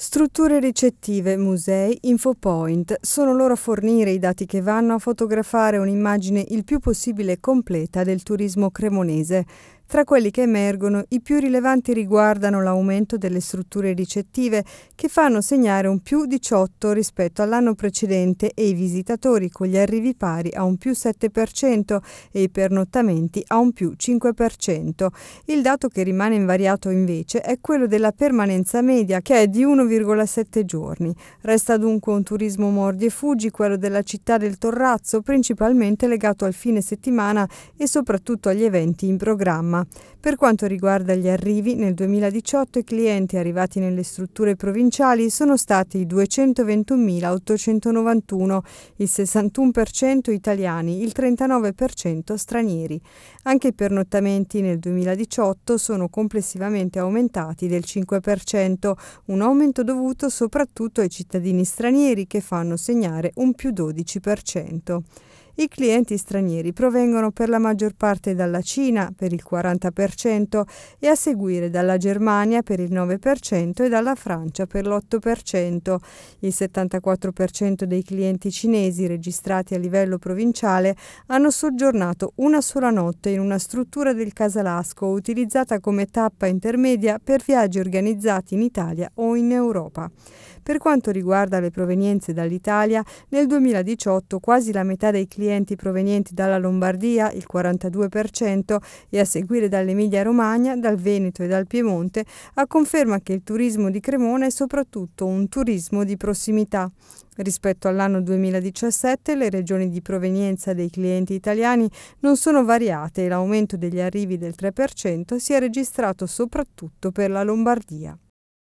Strutture ricettive, musei, infopoint sono loro a fornire i dati che vanno a fotografare un'immagine il più possibile completa del turismo cremonese. Tra quelli che emergono, i più rilevanti riguardano l'aumento delle strutture ricettive, che fanno segnare un più 18 rispetto all'anno precedente e i visitatori con gli arrivi pari a un più 7% e i pernottamenti a un più 5%. Il dato che rimane invariato invece è quello della permanenza media, che è di 1,7 giorni. Resta dunque un turismo mordi e fuggi, quello della città del Torrazzo, principalmente legato al fine settimana e soprattutto agli eventi in programma. Roma. Per quanto riguarda gli arrivi, nel 2018 i clienti arrivati nelle strutture provinciali sono stati 221.891, il 61% italiani, il 39% stranieri. Anche i pernottamenti nel 2018 sono complessivamente aumentati del 5%, un aumento dovuto soprattutto ai cittadini stranieri che fanno segnare un più 12%. I clienti stranieri provengono per la maggior parte dalla Cina per il 40% e a seguire dalla Germania per il 9% e dalla Francia per l'8%. Il 74% dei clienti cinesi registrati a livello provinciale hanno soggiornato una sola notte in una struttura del Casalasco utilizzata come tappa intermedia per viaggi organizzati in Italia o in Europa. Per quanto riguarda le provenienze dall'Italia, nel 2018 quasi la metà dei clienti clienti provenienti dalla Lombardia, il 42%, e a seguire dall'Emilia Romagna, dal Veneto e dal Piemonte, a conferma che il turismo di Cremona è soprattutto un turismo di prossimità. Rispetto all'anno 2017 le regioni di provenienza dei clienti italiani non sono variate e l'aumento degli arrivi del 3% si è registrato soprattutto per la Lombardia.